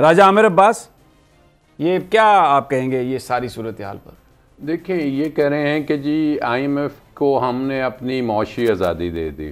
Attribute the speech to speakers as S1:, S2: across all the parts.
S1: राजा आमिर अब्बास
S2: ये क्या आप कहेंगे ये सारी सूरत हाल पर देखिए ये कह रहे हैं कि जी आईएमएफ को हमने अपनी मौशी आज़ादी दे दी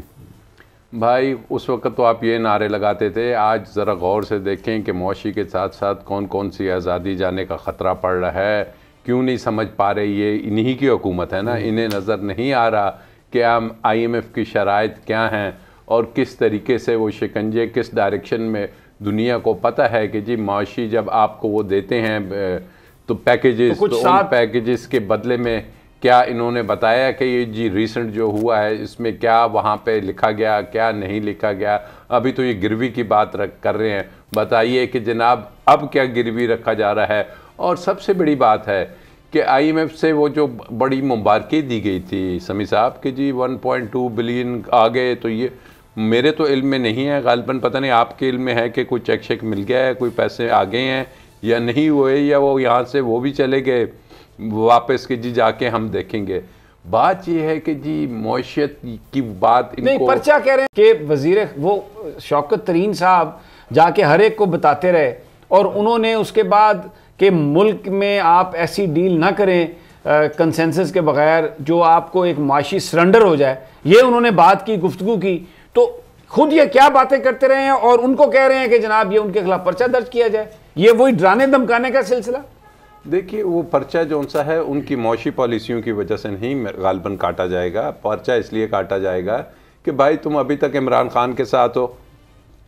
S2: भाई उस वक्त तो आप ये नारे लगाते थे आज ज़रा गौर से देखें कि मौशी के साथ साथ कौन कौन सी आज़ादी जाने का ख़तरा पड़ रहा है क्यों नहीं समझ पा रहे ये इन्हीं की हुकूमत है ना इन्हें नज़र नहीं आ रहा कि आई एम एफ़ की शराइ क्या हैं और किस तरीके से वो शिकंजे किस डायरेक्शन में दुनिया को पता है कि जी माशी जब आपको वो देते हैं तो पैकेजेस तो कुछ तो पैकेजेस के बदले में क्या इन्होंने बताया कि ये जी रिसेंट जो हुआ है इसमें क्या वहाँ पे लिखा गया क्या नहीं लिखा गया अभी तो ये गिरवी की बात रख कर रहे हैं बताइए कि जनाब अब क्या गिरवी रखा जा रहा है और सबसे बड़ी बात है कि आईएमएफ से वो जो बड़ी मुबारकें दी गई थी समी साहब कि जी 1.2 बिलियन आ गए तो ये मेरे तो इल्म में नहीं है गालबन पता नहीं आपके इल्म में है कि कोई चेक शेक मिल गया है कोई पैसे आ गए हैं या नहीं हुए या वो यहाँ से वो भी चले गए वापस के जी जाके हम देखेंगे बात यह है कि जी मैशियत की बात इनको... नहीं पर्चा
S1: कह रहे हैं कि वजीर वो शौकत तरीन साहब जाके हर एक को बताते रहे और उन्होंने उसके बाद के मुल्क में आप ऐसी डील ना करें कंसेंसस के बगैर जो आपको एक माशी सरेंडर हो जाए ये उन्होंने बात की गुफ्तु की तो खुद ये क्या बातें करते रहे हैं और उनको कह रहे हैं कि जनाब ये उनके खिलाफ पर्चा दर्ज किया जाए ये वही ड्राने धमकाने का सिलसिला
S2: देखिए वो पर्चा जो उनसा है उनकी मौशी पॉलिसियों की वजह से नहीं गालबन काटा जाएगा पर्चा इसलिए काटा जाएगा कि भाई तुम अभी तक इमरान खान के साथ हो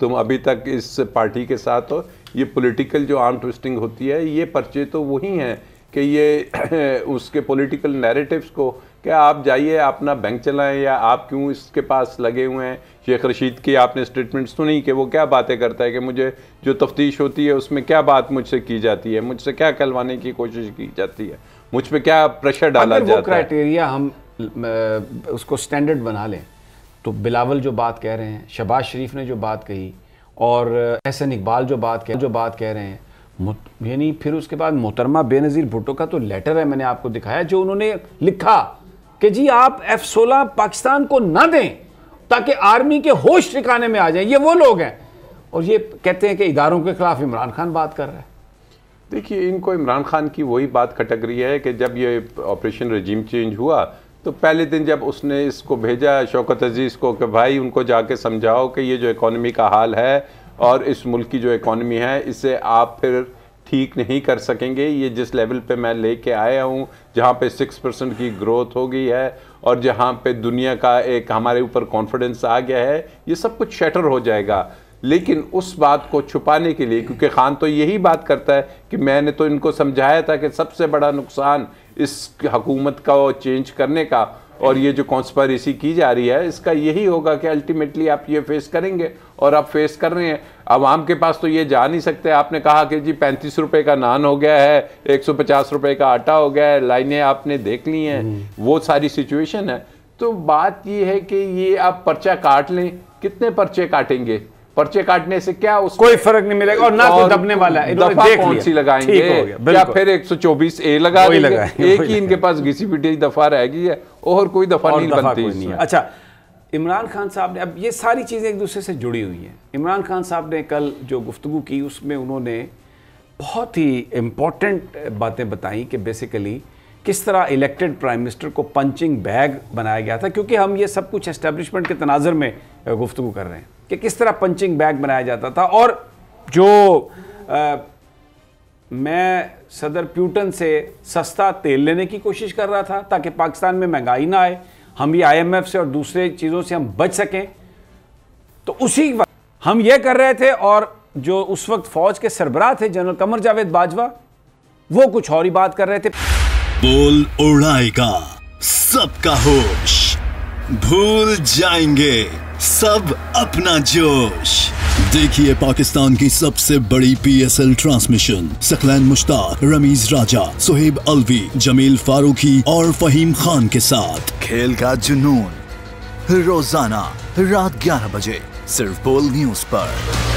S2: तुम अभी तक इस पार्टी के साथ हो ये पॉलिटिकल जो आर्म ट्विस्टिंग होती है ये पर्चे तो वही हैं कि ये उसके पॉलिटिकल नैरेटिव्स को क्या आप जाइए अपना बैंक चलाएं या आप क्यों इसके पास लगे हुए हैं शेख रशीद की आपने स्टेटमेंट तो सुनी कि वो क्या बातें करता है कि मुझे जो तफ्तीश होती है उसमें क्या बात मुझसे की जाती है मुझसे क्या करवाने की कोशिश की जाती है मुझ पर क्या प्रेशर डाला जाता है
S1: क्राइटेरिया हम उसको स्टैंडर्ड बना लें तो बिलावल जो बात कह रहे हैं शबाज शरीफ ने जो बात कही और एहसन इकबाल जो बात कह जो बात कह रहे हैं यानी फिर उसके बाद मोहतरमा बेनज़ीर भुट्टो का तो लेटर है मैंने आपको दिखाया जो उन्होंने लिखा कि जी आप एफ सोलह पाकिस्तान को ना दें ताकि आर्मी के होश ठिकाने में आ जाए ये वो लोग हैं और ये कहते हैं कि इदारों के खिलाफ इमरान खान बात कर रहा है
S2: देखिए इनको इमरान खान की वही बात खटक रही है कि जब ये ऑपरेशन रजीम चेंज हुआ तो पहले दिन जब उसने इसको भेजा शौकत अजीज़ को कि भाई उनको जाके समझाओ कि ये जो इकोनॉमी का हाल है और इस मुल्क की जो इकॉनमी है इसे आप फिर ठीक नहीं कर सकेंगे ये जिस लेवल पे मैं लेके आया हूँ जहाँ पे सिक्स परसेंट की ग्रोथ हो गई है और जहाँ पे दुनिया का एक हमारे ऊपर कॉन्फिडेंस आ गया है ये सब कुछ शटर हो जाएगा लेकिन उस बात को छुपाने के लिए क्योंकि खान तो यही बात करता है कि मैंने तो इनको समझाया था कि सबसे बड़ा नुकसान इस हकूमत का चेंज करने का और ये जो कॉन्स्पायरेसी की जा रही है इसका यही होगा कि अल्टीमेटली आप ये फेस करेंगे और आप फेस कर रहे हैं आवाम के पास तो ये जा नहीं सकते आपने कहा कि जी पैंतीस रुपए का नान हो गया है एक सौ पचास रुपये का आटा हो गया है लाइनें आपने देख ली हैं हम्म। वो सारी सिचुएशन है तो बात ये है कि ये आप पर्चा काट लें कितने पर्चे काटेंगे पर्चे काटने से क्या उस कोई फर्क नहीं मिलेगा और ना कोई दबने वाला है दफा कौन सी लगाएंगे या फिर 124 ए लगा लगा एक ही इनके पास घिसी दफा रहेगी है और कोई दफा नहीं बनती है अच्छा
S1: इमरान खान साहब ने अब ये सारी चीज़ें एक दूसरे से जुड़ी हुई हैं इमरान खान साहब ने कल जो गुफ्तु की उसमें उन्होंने बहुत ही इम्पोर्टेंट बातें बताई कि बेसिकली किस तरह इलेक्टेड प्राइम मिनिस्टर को पंचिंग बैग बनाया गया था क्योंकि हम ये सब कुछ एस्टेब्लिशमेंट के तनाजर में गुफ्तु कर रहे हैं कि किस तरह पंचिंग बैग बनाया जाता था और जो आ, मैं सदर प्यूटन से सस्ता तेल लेने की कोशिश कर रहा था ताकि पाकिस्तान में महंगाई ना आए हम ये आई से और दूसरे चीज़ों से हम बच सकें तो उसी वक्त हम ये कर रहे थे और जो उस वक्त फ़ौज के सरबराह थे जनरल कमर जावेद बाजवा वो कुछ और ही बात कर रहे थे बोल उड़ाएगा सबका होश भूल जाएंगे सब अपना जोश देखिए पाकिस्तान की सबसे बड़ी पीएसएल ट्रांसमिशन सकलैन मुश्ताक रमीज राजा सुहेब अलवी जमील फारूकी और फहीम खान के साथ खेल का जुनून रोजाना रात 11 बजे सिर्फ बोल न्यूज पर